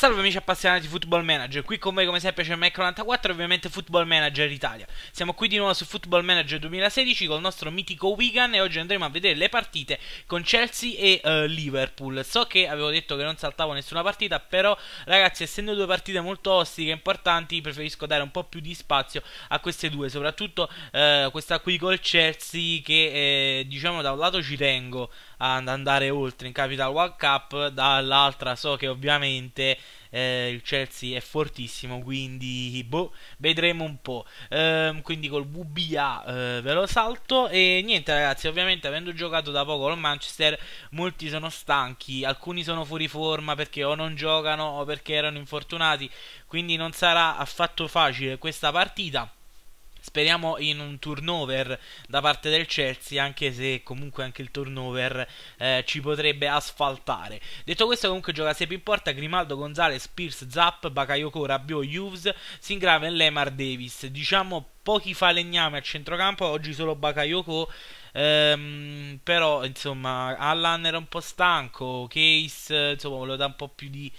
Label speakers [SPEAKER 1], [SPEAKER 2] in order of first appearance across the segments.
[SPEAKER 1] Salve amici appassionati di Football Manager, qui con voi come sempre c'è Mac94 e ovviamente Football Manager Italia. Siamo qui di nuovo su Football Manager 2016 con il nostro mitico Wigan e oggi andremo a vedere le partite con Chelsea e uh, Liverpool. So che avevo detto che non saltavo nessuna partita, però ragazzi essendo due partite molto ostiche e importanti preferisco dare un po' più di spazio a queste due, soprattutto uh, questa qui col Chelsea che eh, diciamo da un lato ci tengo ad andare oltre in Capital One Cup, dall'altra so che ovviamente eh, il Chelsea è fortissimo, quindi boh, vedremo un po'. Ehm, quindi col WBA eh, ve lo salto e niente ragazzi, ovviamente avendo giocato da poco al Manchester, molti sono stanchi, alcuni sono fuori forma perché o non giocano o perché erano infortunati, quindi non sarà affatto facile questa partita. Speriamo in un turnover da parte del Chelsea, anche se comunque anche il turnover eh, ci potrebbe asfaltare. Detto questo, comunque gioca sempre in porta, Grimaldo, Gonzalez, Pierce, Zapp, Bakayoko, Rabiot, Hughes, Singraven, Lemar, Davis. Diciamo pochi falegname a centrocampo, oggi solo Bakayoko. Um, però insomma Allan era un po' stanco Case insomma voleva dare un po' più di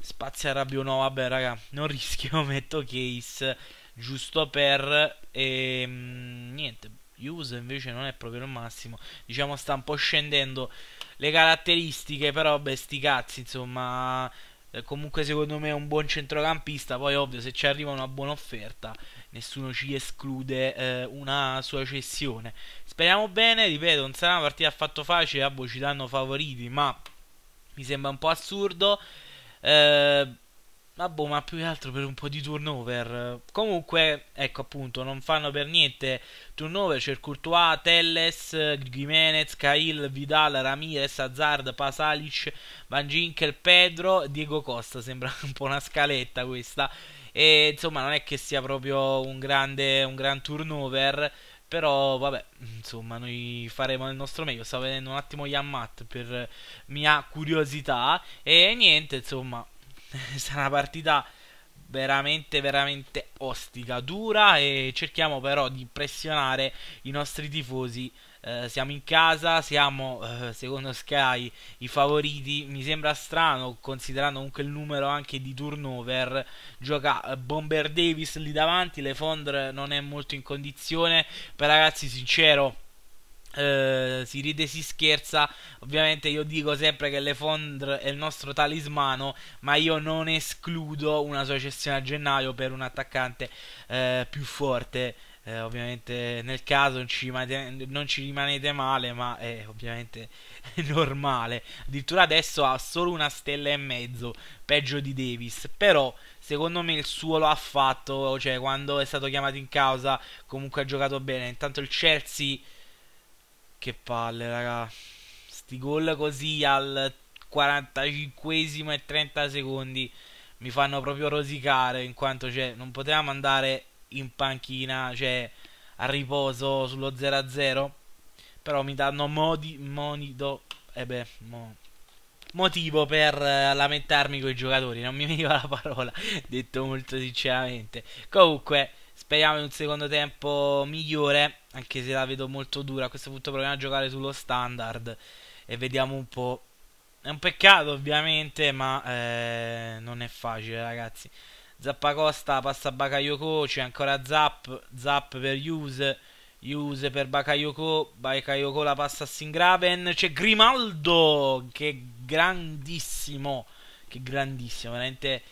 [SPEAKER 1] spazio a Rabiot no vabbè raga non rischio metto Case giusto per e ehm, niente Use invece non è proprio il massimo diciamo sta un po' scendendo le caratteristiche però beh sti cazzi insomma eh, comunque secondo me è un buon centrocampista poi ovvio se ci arriva una buona offerta nessuno ci esclude eh, una sua cessione speriamo bene ripeto non sarà una partita affatto facile a boh, ci danno favoriti ma mi sembra un po' assurdo eh ma boh, ma più che altro per un po' di turnover. Comunque, ecco appunto, non fanno per niente turnover. C'è Courtois, Telles, Gimenez, Cahill, Vidal, Ramirez, Hazard, Pasalic, Van Ginkel, Pedro, Diego Costa. Sembra un po' una scaletta questa. E insomma, non è che sia proprio un grande, un gran turnover. Però vabbè, insomma, noi faremo il nostro meglio. Stavo vedendo un attimo Yammat per mia curiosità. E niente, insomma, sarà una partita veramente veramente ostica, dura e cerchiamo però di impressionare i nostri tifosi. Eh, siamo in casa, siamo eh, secondo Sky i favoriti. Mi sembra strano considerando comunque il numero anche di turnover. Gioca eh, Bomber Davis lì davanti, Le Fondre non è molto in condizione. Per ragazzi sincero eh, si ride, si scherza. Ovviamente io dico sempre che Lefondre è il nostro talismano, ma io non escludo una sua cessione a gennaio per un attaccante uh, più forte. Uh, ovviamente nel caso non ci, rimanete, non ci rimanete male, ma è ovviamente normale. Addirittura adesso ha solo una stella e mezzo, peggio di Davis. Però secondo me il suo lo ha fatto, cioè quando è stato chiamato in causa comunque ha giocato bene. Intanto il Chelsea che palle, raga. Sti gol così al 45 e 30 secondi mi fanno proprio rosicare in quanto cioè, non potevamo andare in panchina, cioè a riposo sullo 0-0. Però mi danno modi, monito, e eh beh, mo, motivo per eh, lamentarmi con i giocatori. Non mi veniva la parola, detto molto sinceramente. Comunque, speriamo in un secondo tempo migliore anche se la vedo molto dura. A questo punto proviamo a giocare sullo standard e vediamo un po'. È un peccato ovviamente, ma eh, non è facile ragazzi. Zappa Costa passa a Bakayoko, c'è ancora Zap, Zap per Use, Use per Bakayoko, Bakayoko la passa a Singraven, c'è Grimaldo che grandissimo, che grandissimo, veramente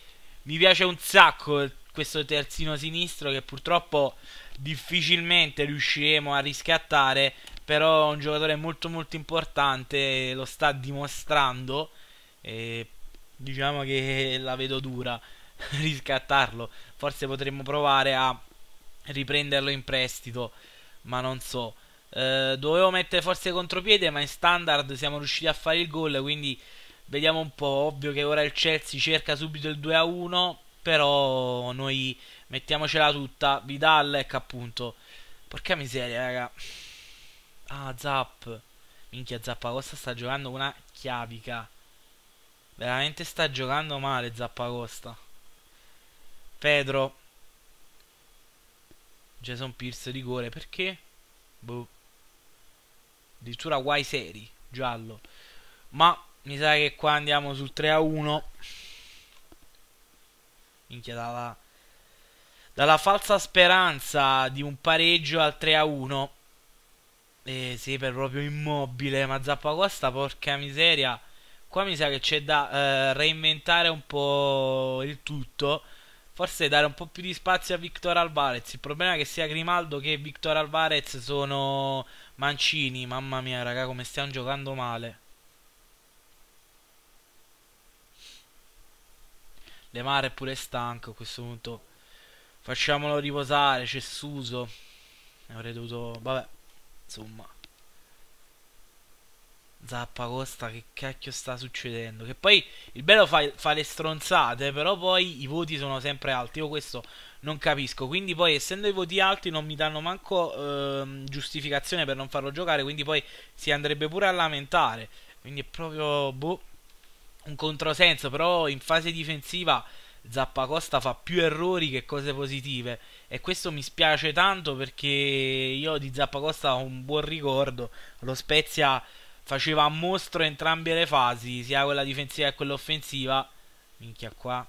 [SPEAKER 1] mi piace un sacco questo terzino sinistro che purtroppo difficilmente riusciremo a riscattare, però è un giocatore molto molto importante, lo sta dimostrando e diciamo che la vedo dura riscattarlo, forse potremmo provare a riprenderlo in prestito, ma non so. Eh, dovevo mettere forse contropiede, ma in standard siamo riusciti a fare il gol, quindi vediamo un po', ovvio che ora il Chelsea cerca subito il 2 a 1 però noi mettiamocela tutta, Vidal ecco appunto. Porca miseria, raga. Ah, Zap. Minchia, Zapparosta sta giocando una chiavica. Veramente sta giocando male Zapparosta. Pedro. Jason Pierce rigore, perché? Boh. Addirittura guai seri, giallo. Ma mi sa che qua andiamo sul 3 a 1. Minchia, dalla, dalla falsa speranza di un pareggio al 3 a 1. Eh sì, per proprio immobile, ma Zappacosta, porca miseria. Qua mi sa che c'è da eh, reinventare un po' il tutto. Forse dare un po' più di spazio a Victor Alvarez. Il problema è che sia Grimaldo che Victor Alvarez sono mancini. Mamma mia, raga, come stiamo giocando male. De Mare è pure stanco a questo punto. Facciamolo riposare, c'è Suso. Avrei dovuto... Vabbè, insomma. Zappa Costa, che cacchio sta succedendo? Che poi il bello fa, fa le stronzate, però poi i voti sono sempre alti. Io questo non capisco. Quindi poi, essendo i voti alti, non mi danno manco ehm, giustificazione per non farlo giocare. Quindi poi si andrebbe pure a lamentare. Quindi è proprio... Boh un controsenso, però in fase difensiva Zappacosta fa più errori che cose positive e questo mi spiace tanto perché io di Zappacosta ho un buon ricordo, lo Spezia faceva a mostro entrambe le fasi, sia quella difensiva che quella offensiva. Minchia qua.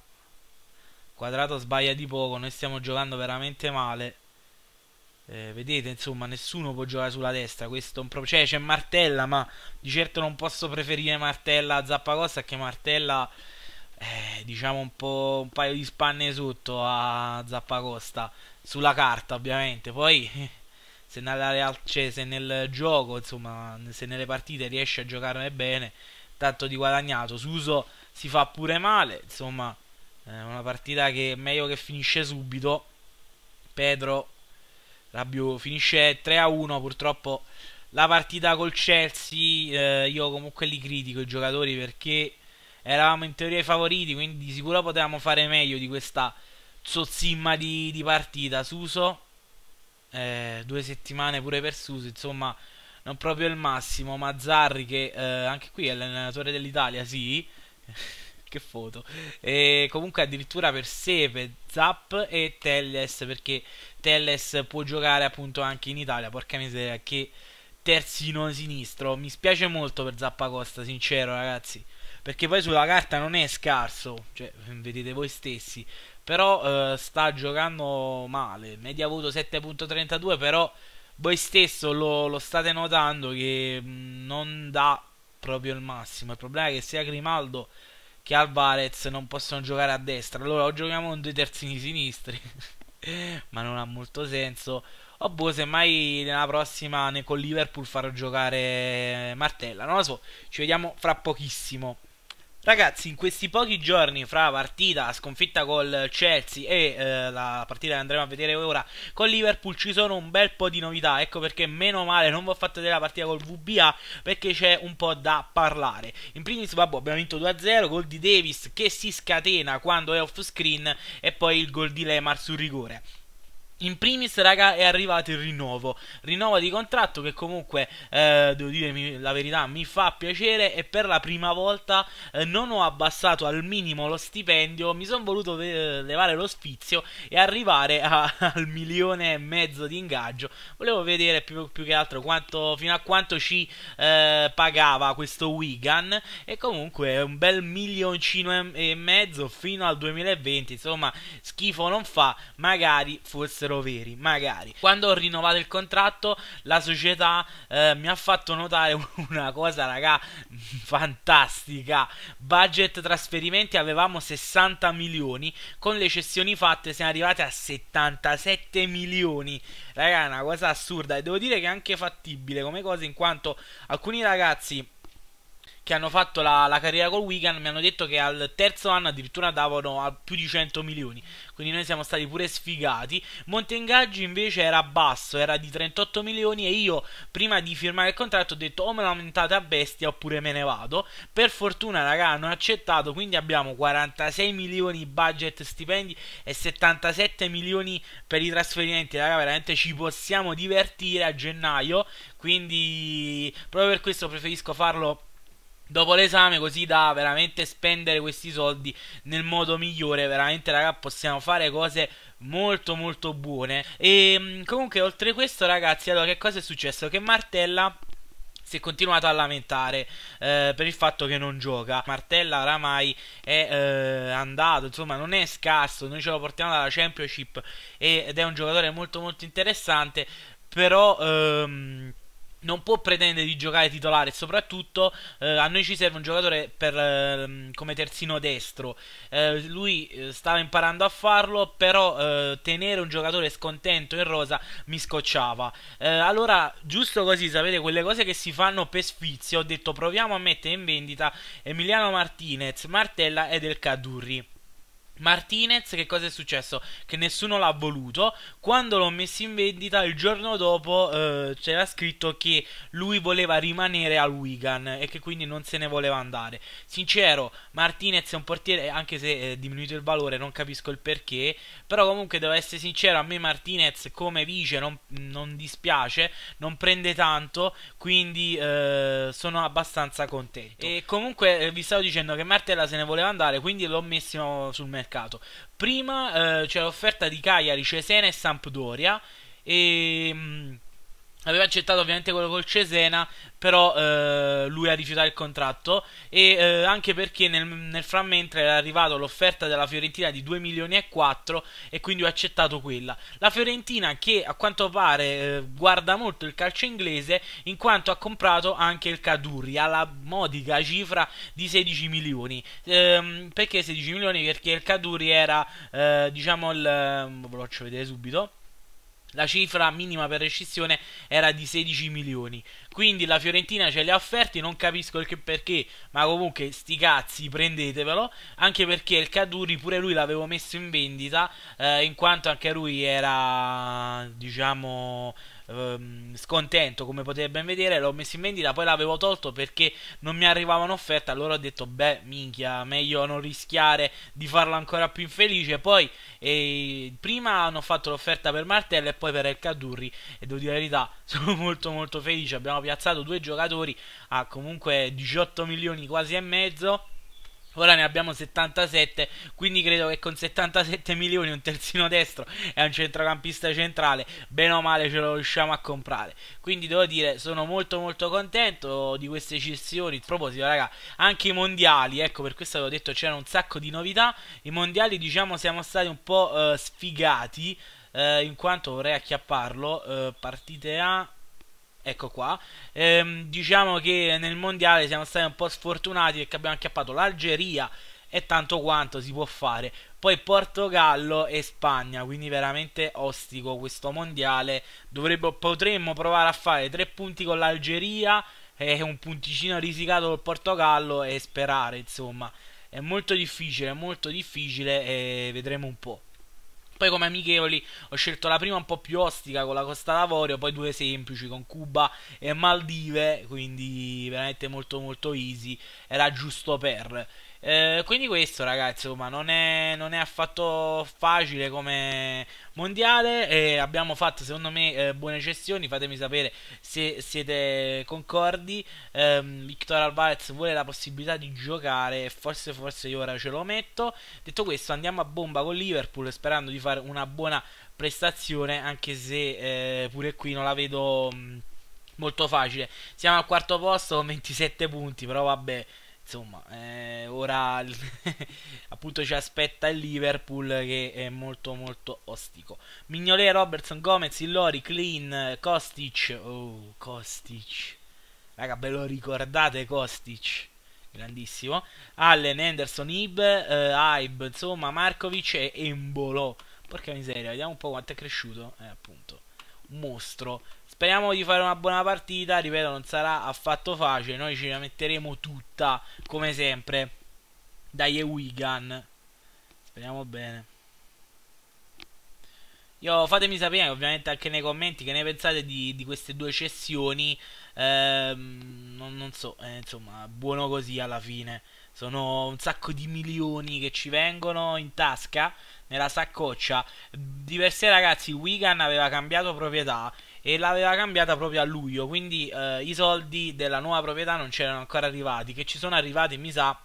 [SPEAKER 1] Quadrato sbaglia di poco, noi stiamo giocando veramente male. Eh, vedete, insomma, nessuno può giocare sulla destra. Questo è un problema. Cioè, c'è Martella, ma di certo non posso preferire Martella a Zappacosta che Martella, eh, diciamo, un, po', un paio di spanne sotto a Zappacosta. Sulla carta, ovviamente. Poi, se, nella, cioè, se nel gioco, insomma, se nelle partite riesce a giocarne bene, tanto di guadagnato. Suso si fa pure male, insomma, è una partita che è meglio che finisce subito. Pedro Rabiu finisce 3-1 purtroppo la partita col Chelsea eh, io comunque li critico i giocatori perché eravamo in teoria i favoriti quindi sicuro potevamo fare meglio di questa zozzimma di, di partita Suso eh, due settimane pure per Suso insomma non proprio il massimo Mazzarri che eh, anche qui è l'allenatore dell'Italia sì che foto. E comunque addirittura per Sepe, Zap e Telles perché Telles può giocare appunto anche in Italia. Porca miseria, che terzino sinistro. Mi spiace molto per Zappacosta, sincero ragazzi. Perché poi sulla carta non è scarso, cioè, vedete voi stessi. Però eh, sta giocando male. Media avuto 7.32, però voi stesso lo, lo state notando che mm, non dà proprio il massimo. Il problema è che sia Grimaldo che Alvarez non possono giocare a destra. Allora o giochiamo con due terzini sinistri. ma non ha molto senso. O oh, boh, semmai nella prossima con Liverpool farò giocare Martella, non lo so. Ci vediamo fra pochissimo. Ragazzi, in questi pochi giorni fra partita, sconfitta col Chelsea e eh, la partita che andremo a vedere ora con Liverpool ci sono un bel po' di novità, ecco perché meno male non vi ho fatto vedere la partita col VBA perché c'è un po' da parlare. In primis, vabbè, abbiamo vinto 2-0, gol di Davis che si scatena quando è off screen e poi il gol di Lemar sul rigore. In primis, raga, è arrivato il rinnovo. Rinnovo di contratto che comunque, eh, devo dire la verità, mi fa piacere e per la prima volta eh, non ho abbassato al minimo lo stipendio. Mi sono voluto eh, levare lo sfizio e arrivare a, al milione e mezzo di ingaggio. Volevo vedere più, più che altro quanto, fino a quanto ci eh, pagava questo Wigan. E comunque un bel milioncino e, e mezzo fino al 2020. Insomma, schifo non fa. Magari forse fossero veri, magari. Quando ho rinnovato il contratto, la società eh, mi ha fatto notare una cosa, raga, fantastica. Budget trasferimenti avevamo 60 milioni, con le cessioni fatte siamo arrivati a 77 milioni. Raga, è una cosa assurda e devo dire che è anche fattibile come cosa in quanto alcuni ragazzi che hanno fatto la, la carriera con Wigan mi hanno detto che al terzo anno addirittura davano a più di 100 milioni, quindi noi siamo stati pure sfigati. Montengaggi invece era basso, era di 38 milioni e io prima di firmare il contratto ho detto o me lo aumentate a bestia oppure me ne vado. Per fortuna raga hanno accettato, quindi abbiamo 46 milioni budget stipendi e 77 milioni per i trasferimenti, raga veramente ci possiamo divertire a gennaio, quindi proprio per questo preferisco farlo dopo l'esame così da veramente spendere questi soldi nel modo migliore veramente raga possiamo fare cose molto molto buone e mm, comunque oltre questo ragazzi allora che cosa è successo che Martella si è continuato a lamentare eh, per il fatto che non gioca. Martella oramai è eh, andato, insomma, non è scarso. Noi ce lo portiamo dalla Championship ed è un giocatore molto molto interessante. Però ehm, non può pretendere di giocare titolare soprattutto eh, a noi ci serve un giocatore per, eh, come terzino destro. Eh, lui eh, stava imparando a farlo, però eh, tenere un giocatore scontento in rosa mi scocciava. Eh, allora, giusto così, sapete, quelle cose che si fanno per sfizio, ho detto proviamo a mettere in vendita Emiliano Martinez, Martella e Del Cadurri. Martinez, che cosa è successo? Che nessuno l'ha voluto. Quando l'ho messo in vendita, il giorno dopo eh, c'era scritto che lui voleva rimanere al Wigan e che quindi non se ne voleva andare. Sincero, Martinez è un portiere, anche se è eh, diminuito il valore, non capisco il perché. Però comunque devo essere sincero, a me Martinez come vice non, non dispiace, non prende tanto, quindi eh, sono abbastanza contento. E comunque eh, vi stavo dicendo che Martella se ne voleva andare, quindi l'ho messo sul mezzo mercato. Prima eh, c'è l'offerta di Cagliari, Cesena e Sampdoria. E, ehm, Aveva accettato ovviamente quello col Cesena, però eh, lui ha rifiutato il contratto e eh, anche perché nel, nel frammentre era arrivata l'offerta della Fiorentina di 2 milioni e 4 e quindi ho accettato quella. La Fiorentina che a quanto pare eh, guarda molto il calcio inglese in quanto ha comprato anche il Cadurri alla modica cifra di 16 milioni. Ehm, perché 16 milioni? Perché il Cadurri era eh, diciamo il... Mm, ve lo faccio vedere subito la cifra minima per rescissione era di 16 milioni. Quindi la Fiorentina ce li ha offerti, non capisco il perché, ma comunque sti cazzi, prendetevelo. Anche perché il Caduri pure lui l'avevo messo in vendita, eh, in quanto anche lui era, diciamo ehm, scontento come potete ben vedere l'ho messo in vendita poi l'avevo tolto perché non mi arrivava un'offerta allora ho detto beh minchia meglio non rischiare di farlo ancora più infelice poi eh, prima hanno fatto l'offerta per Martello e poi per El Cadurri e devo dire la verità sono molto molto felice abbiamo piazzato due giocatori a comunque 18 milioni quasi e mezzo Ora ne abbiamo 77, quindi credo che con 77 milioni un terzino destro e un centrocampista centrale, bene o male ce lo riusciamo a comprare. Quindi devo dire, sono molto molto contento di queste cessioni. A proposito, raga, anche i mondiali, ecco per questo avevo detto c'era un sacco di novità. I mondiali, diciamo, siamo stati un po' eh, sfigati, eh, in quanto vorrei acchiapparlo. Eh, partite A, Ecco qua, ehm, diciamo che nel mondiale siamo stati un po' sfortunati perché abbiamo acchiappato l'Algeria e tanto quanto si può fare. Poi Portogallo e Spagna, quindi veramente ostico questo mondiale. Dovremmo, potremmo provare a fare tre punti con l'Algeria e un punticino risicato col Portogallo e sperare, insomma. È molto difficile, molto difficile e vedremo un po'. Poi come amichevoli ho scelto la prima un po' più ostica con la Costa d'Avorio, poi due semplici con Cuba e Maldive, quindi veramente molto molto easy, era giusto per. Eh, quindi questo ragazzi, insomma, non è, non è, affatto facile come mondiale. Eh, abbiamo fatto secondo me eh, buone gestioni, fatemi sapere se siete concordi. Ehm, Victor Alvarez vuole la possibilità di giocare, forse forse io ora ce lo metto. Detto questo andiamo a bomba con Liverpool sperando di fare una buona prestazione, anche se eh, pure qui non la vedo... Mh, mm, molto facile, siamo al quarto posto con 27 punti, però vabbè, insomma, eh, ora appunto ci aspetta il Liverpool che è molto molto ostico. Mignolet, Robertson, Gomez, Illori, Clean, Kostic, oh Kostic, raga ve lo ricordate Kostic? Grandissimo, Allen, Anderson, Ib, eh, Aib, insomma, Markovic e Embolo. Porca miseria, vediamo un po' quanto è cresciuto. Eh, appunto, un mostro. Speriamo di fare una buona partita, ripeto non sarà affatto facile, noi ce la metteremo tutta come sempre dai Wigan. Speriamo bene. Io fatemi sapere ovviamente anche nei commenti che ne pensate di, di queste due cessioni. Ehm, non, non, so, eh, insomma, buono così alla fine. Sono un sacco di milioni che ci vengono in tasca, nella saccoccia. Diversi ragazzi, Wigan aveva cambiato proprietà e l'aveva cambiata proprio a luglio, quindi eh, i soldi della nuova proprietà non c'erano ancora arrivati, che ci sono arrivati mi sa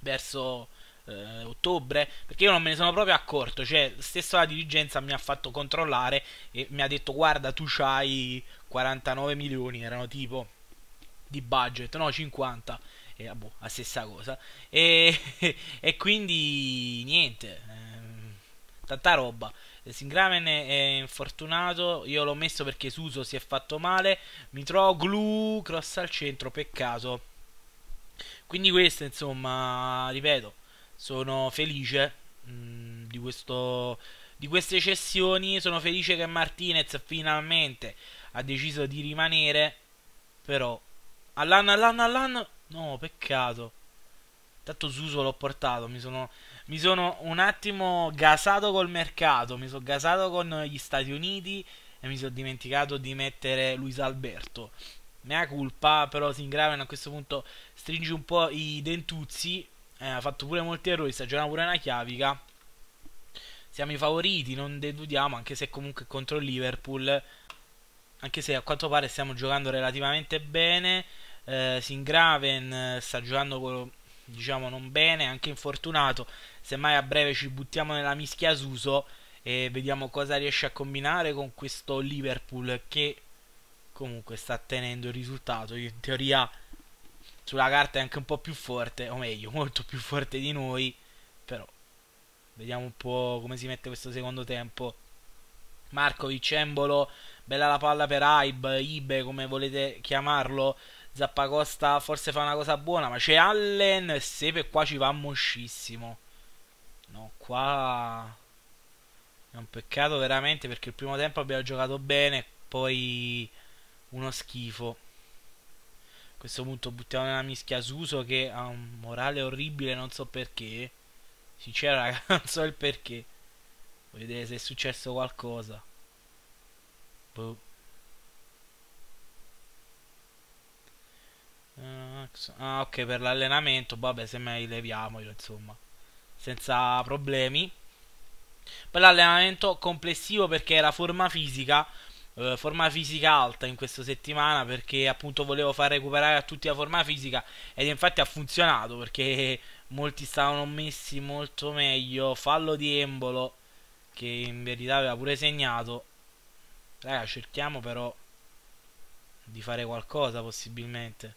[SPEAKER 1] verso eh, ottobre, perché io non me ne sono proprio accorto, cioè stesso la dirigenza mi ha fatto controllare e mi ha detto guarda tu c'hai 49 milioni, erano tipo di budget, no 50 e eh, boh, la stessa cosa e, e quindi niente, eh, tanta roba. Singramen è infortunato, io l'ho messo perché Suso si è fatto male, mi trovo glu, cross al centro, peccato. Quindi questo insomma, ripeto, sono felice mh, mm, di, questo, di queste cessioni, sono felice che Martinez finalmente ha deciso di rimanere, però all'anno, all'anno, all'anno, no, peccato. Tanto Suso l'ho portato, mi sono mi sono un attimo gasato col mercato, mi sono gasato con gli Stati Uniti e mi sono dimenticato di mettere Luis Alberto. Mea culpa, però si ingravano a questo punto, stringi un po' i dentuzzi, eh, ha fatto pure molti errori, stagiona pure una chiavica. Siamo i favoriti, non dedudiamo, anche se comunque contro il Liverpool, anche se a quanto pare stiamo giocando relativamente bene. Eh, Singraven eh, sta giocando diciamo non bene, anche infortunato. Semmai a breve ci buttiamo nella mischia Suso e vediamo cosa riesce a combinare con questo Liverpool che comunque sta tenendo il risultato. In teoria sulla carta è anche un po' più forte, o meglio, molto più forte di noi, però vediamo un po' come si mette questo secondo tempo. Marco Vicembolo, bella la palla per Aib, Ibe come volete chiamarlo, Zappacosta forse fa una cosa buona, ma c'è Allen, e Sepe qua ci va moscissimo. No, qua è un peccato veramente perché il primo tempo abbiamo giocato bene, poi uno schifo. A questo punto buttiamo nella mischia Suso che ha un morale orribile, non so perché. Sincero, raga, non so il perché. Voglio vedere se è successo qualcosa. Boh. Eh, ah, ok, per l'allenamento, vabbè, semmai io insomma, senza problemi. Per l'allenamento complessivo perché era forma fisica, eh, forma fisica alta in questa settimana perché appunto volevo far recuperare a tutti la forma fisica ed infatti ha funzionato perché molti stavano messi molto meglio. Fallo di Embolo che in verità aveva pure segnato. Raga, cerchiamo però di fare qualcosa possibilmente.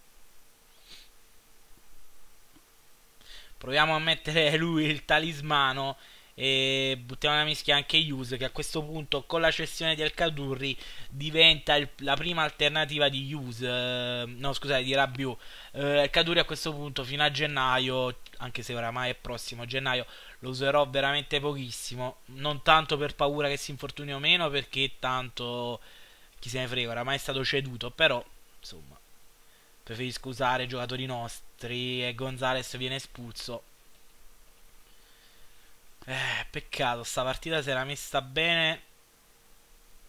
[SPEAKER 1] Proviamo a mettere lui il talismano e buttiamo una mischia anche Hughes che a questo punto con la cessione di El Cadurri diventa il, la prima alternativa di Hughes eh, no scusate di Rabiu eh, El Cadurri a questo punto fino a gennaio anche se oramai è prossimo gennaio lo userò veramente pochissimo non tanto per paura che si infortuni o meno perché tanto chi se ne frega oramai è stato ceduto però insomma Preferisco usare giocatori nostri e Gonzales viene espulso. Eh, peccato, sta partita si era messa bene.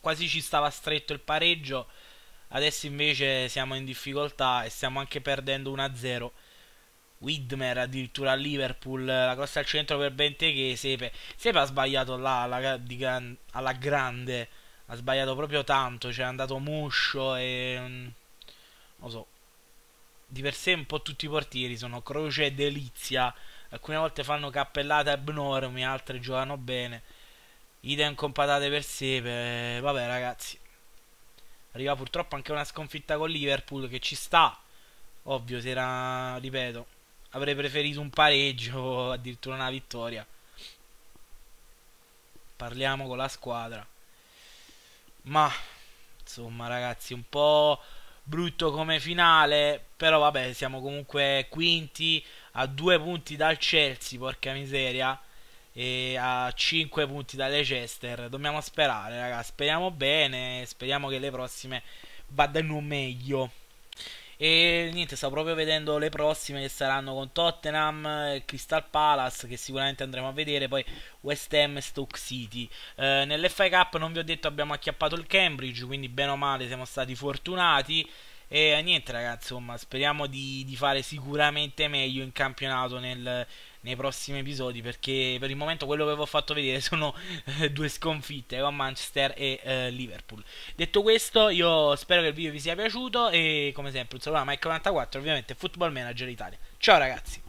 [SPEAKER 1] Quasi ci stava stretto il pareggio. Adesso invece siamo in difficoltà e stiamo anche perdendo 1-0. Widmer addirittura a Liverpool, la costa al centro per Benteke, Sepe. Sepe ha sbagliato là alla, di, alla grande, ha sbagliato proprio tanto, cioè è andato muscio e... Mm, non so, di per sé un po' tutti i portieri sono croce e delizia, alcune volte fanno cappellata abnorme, altre giocano bene. Idem con patate per sé, vabbè ragazzi. Arriva purtroppo anche una sconfitta con Liverpool che ci sta. Ovvio, se era, ripeto, avrei preferito un pareggio o addirittura una vittoria. Parliamo con la squadra. Ma, insomma ragazzi, un po' brutto come finale, però vabbè, siamo comunque quinti a due punti dal Chelsea, porca miseria, e a cinque punti da Leicester. Dobbiamo sperare, ragazzi, speriamo bene, speriamo che le prossime vadano meglio. E niente, sto proprio vedendo le prossime che saranno con Tottenham, Crystal Palace, che sicuramente andremo a vedere, poi West Ham e Stoke City. Eh, Nell'FA Cup, non vi ho detto, abbiamo acchiappato il Cambridge, quindi bene o male siamo stati fortunati. E niente ragazzi, insomma, speriamo di, di fare sicuramente meglio in campionato nel, nei prossimi episodi perché per il momento quello che vi ho fatto vedere sono eh, due sconfitte con Manchester e eh, Liverpool. Detto questo io spero che il video vi sia piaciuto e come sempre un saluto da Mike94 ovviamente Football Manager Italia. Ciao ragazzi!